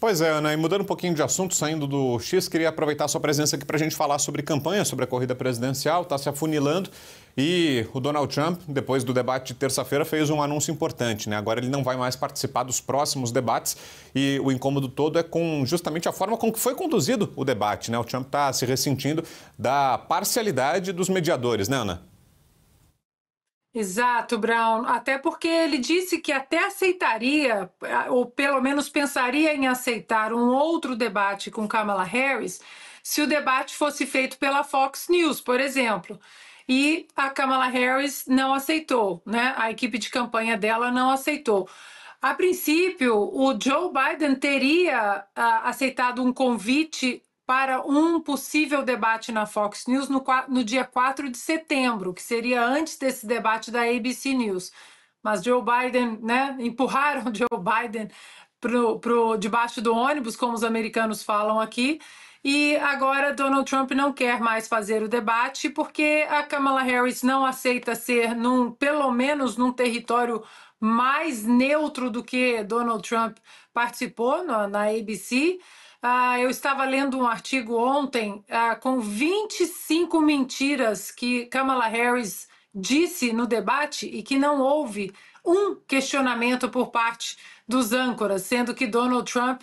Pois é, Ana, e mudando um pouquinho de assunto, saindo do X, queria aproveitar sua presença aqui para a gente falar sobre campanha, sobre a corrida presidencial, está se afunilando. E o Donald Trump, depois do debate de terça-feira, fez um anúncio importante, né? Agora ele não vai mais participar dos próximos debates e o incômodo todo é com justamente a forma com que foi conduzido o debate, né? O Trump está se ressentindo da parcialidade dos mediadores, né, Ana? Exato, Brown. Até porque ele disse que até aceitaria, ou pelo menos pensaria em aceitar, um outro debate com Kamala Harris se o debate fosse feito pela Fox News, por exemplo. E a Kamala Harris não aceitou, né? A equipe de campanha dela não aceitou. A princípio, o Joe Biden teria uh, aceitado um convite para um possível debate na Fox News no, no dia 4 de setembro, que seria antes desse debate da ABC News. Mas Joe Biden, né, empurraram Joe Biden pro, pro debaixo do ônibus, como os americanos falam aqui. E agora Donald Trump não quer mais fazer o debate porque a Kamala Harris não aceita ser num, pelo menos num território mais neutro do que Donald Trump participou na, na ABC. Ah, eu estava lendo um artigo ontem ah, com 25 mentiras que Kamala Harris disse no debate e que não houve um questionamento por parte dos âncoras, sendo que Donald Trump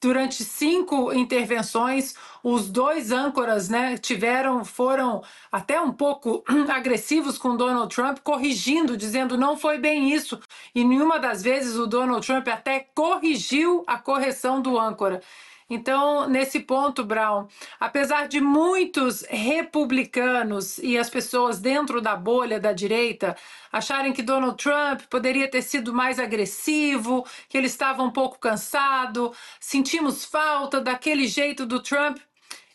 durante cinco intervenções, os dois âncoras né, tiveram, foram até um pouco agressivos com Donald Trump, corrigindo, dizendo não foi bem isso. E nenhuma das vezes o Donald Trump até corrigiu a correção do âncora. Então, nesse ponto, Brown, apesar de muitos republicanos e as pessoas dentro da bolha da direita acharem que Donald Trump poderia ter sido mais agressivo, que ele estava um pouco cansado, sentimos falta daquele jeito do Trump,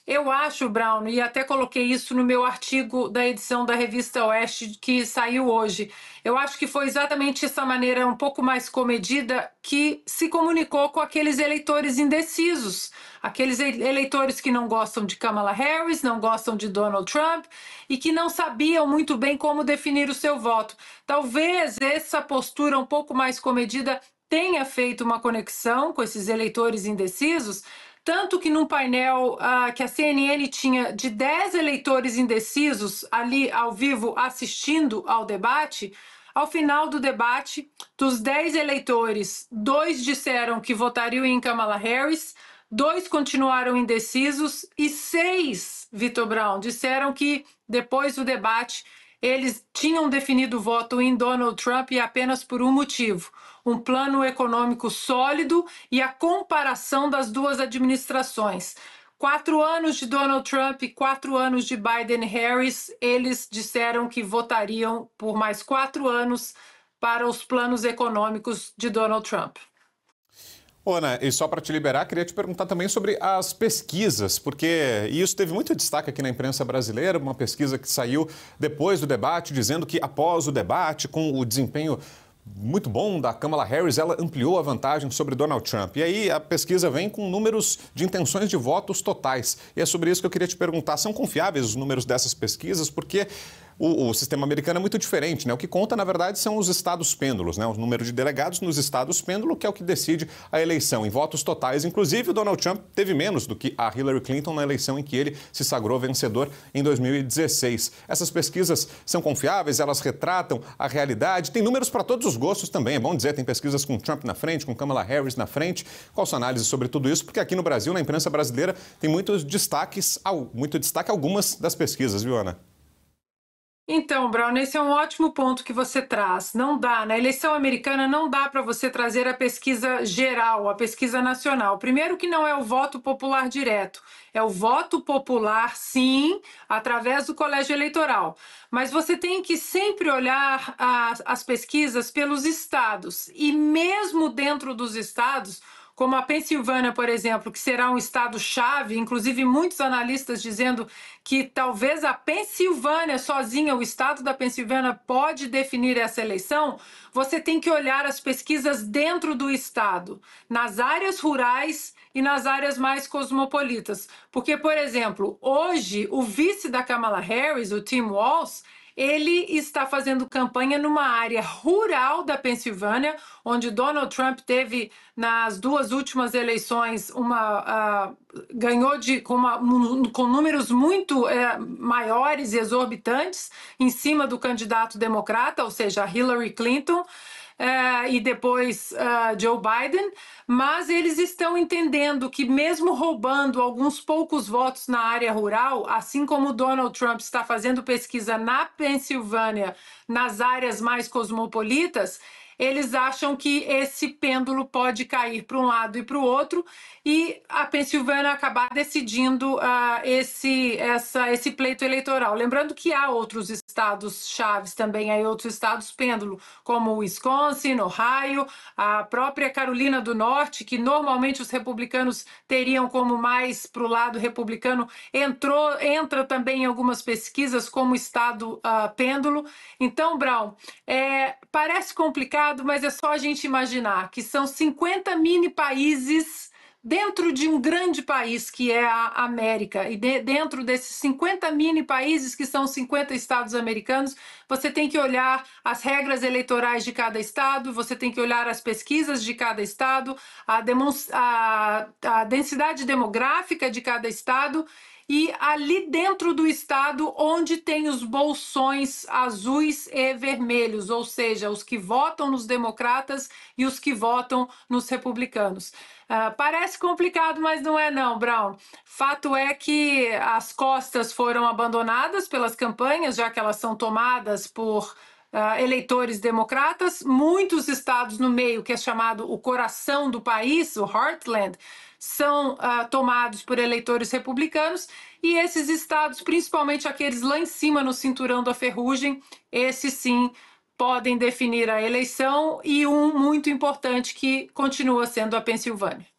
eu acho, Brown, e até coloquei isso no meu artigo da edição da revista Oeste que saiu hoje. Eu acho que foi exatamente essa maneira um pouco mais comedida que se comunicou com aqueles eleitores indecisos, aqueles eleitores que não gostam de Kamala Harris, não gostam de Donald Trump e que não sabiam muito bem como definir o seu voto. Talvez essa postura um pouco mais comedida tenha feito uma conexão com esses eleitores indecisos, tanto que num painel ah, que a CNN tinha de 10 eleitores indecisos ali ao vivo assistindo ao debate, ao final do debate, dos 10 eleitores, dois disseram que votariam em Kamala Harris, dois continuaram indecisos e seis, Vitor Brown, disseram que depois do debate eles tinham definido o voto em Donald Trump e apenas por um motivo: um plano econômico sólido e a comparação das duas administrações. Quatro anos de Donald Trump e quatro anos de Biden Harris, eles disseram que votariam por mais quatro anos para os planos econômicos de Donald Trump. Ana, né, e só para te liberar, queria te perguntar também sobre as pesquisas, porque isso teve muito destaque aqui na imprensa brasileira, uma pesquisa que saiu depois do debate, dizendo que após o debate, com o desempenho muito bom da Kamala Harris, ela ampliou a vantagem sobre Donald Trump. E aí a pesquisa vem com números de intenções de votos totais. E é sobre isso que eu queria te perguntar. São confiáveis os números dessas pesquisas? Porque o, o, sistema americano é muito diferente, né? O que conta, na verdade, são os estados pêndulos, né? O número de delegados nos estados pêndulo, que é o que decide a eleição. Em votos totais, inclusive, o Donald Trump teve menos do que a Hillary Clinton na eleição em que ele se sagrou vencedor em 2016. Essas pesquisas são confiáveis, elas retratam a realidade, tem números para todos os gostos também, é bom dizer, tem pesquisas com Trump na frente, com Kamala Harris na frente. Qual sua análise sobre tudo isso? Porque aqui no Brasil, na imprensa brasileira, tem muitos destaques, muito destaque algumas das pesquisas, viu, Ana? Então, Brown, esse é um ótimo ponto que você traz. Não dá, na né? eleição americana não dá para você trazer a pesquisa geral, a pesquisa nacional. Primeiro que não é o voto popular direto, é o voto popular, sim, através do colégio eleitoral. Mas você tem que sempre olhar as, pesquisas pelos estados. E mesmo dentro dos estados, como a Pensilvânia, por exemplo, que será um estado-chave, inclusive muitos analistas dizendo que talvez a Pensilvânia sozinha, o estado da Pensilvânia, pode definir essa eleição, você tem que olhar as pesquisas dentro do estado, nas áreas rurais e nas áreas mais cosmopolitas. Porque, por exemplo, hoje o vice da Kamala Harris, o Tim Walz, ele está fazendo campanha numa área rural da Pensilvânia, onde Donald Trump teve nas duas últimas eleições uma uh, ganhou de com, uma, com números muito uh, maiores e exorbitantes em cima do candidato democrata, ou seja, Hillary Clinton uh, e depois uh, Joe Biden, mas eles estão entendendo que, mesmo roubando alguns poucos votos na área rural, assim como Donald Trump está fazendo pesquisa na Pensilvânia, nas áreas mais cosmopolitas, eles acham que esse pêndulo pode cair para um lado e para o outro e a Pensilvânia acabar decidindo uh, esse, essa, esse pleito eleitoral. Lembrando que há outros estados chaves também, há outros estados pêndulo, como Wisconsin, Ohio, a própria Carolina do Norte, que normalmente os republicanos teriam como mais para o lado republicano, entrou, entra também em algumas pesquisas como estado uh, pêndulo. Então, Brown, é, parece complicado complicado, mas é só a gente imaginar que são 50 mini países dentro de um grande país que é a América, e de, dentro desses 50 mini países que são 50 estados americanos, você tem que olhar as regras eleitorais de cada estado, você tem que olhar as pesquisas de cada estado, a, a, a densidade demográfica de cada estado e ali dentro do estado onde tem os bolsões azuis e vermelhos, ou seja, os que votam nos democratas e os que votam nos republicanos. Uh, parece complicado, mas não é não, Brown. Fato é que as costas foram abandonadas pelas campanhas, já que elas são tomadas por Uh, eleitores democratas, muitos estados no meio, que é chamado o coração do país, o heartland, são uh, tomados por eleitores republicanos e esses estados, principalmente aqueles lá em cima no cinturão da ferrugem, esses sim podem definir a eleição e um muito importante que continua sendo a Pensilvânia.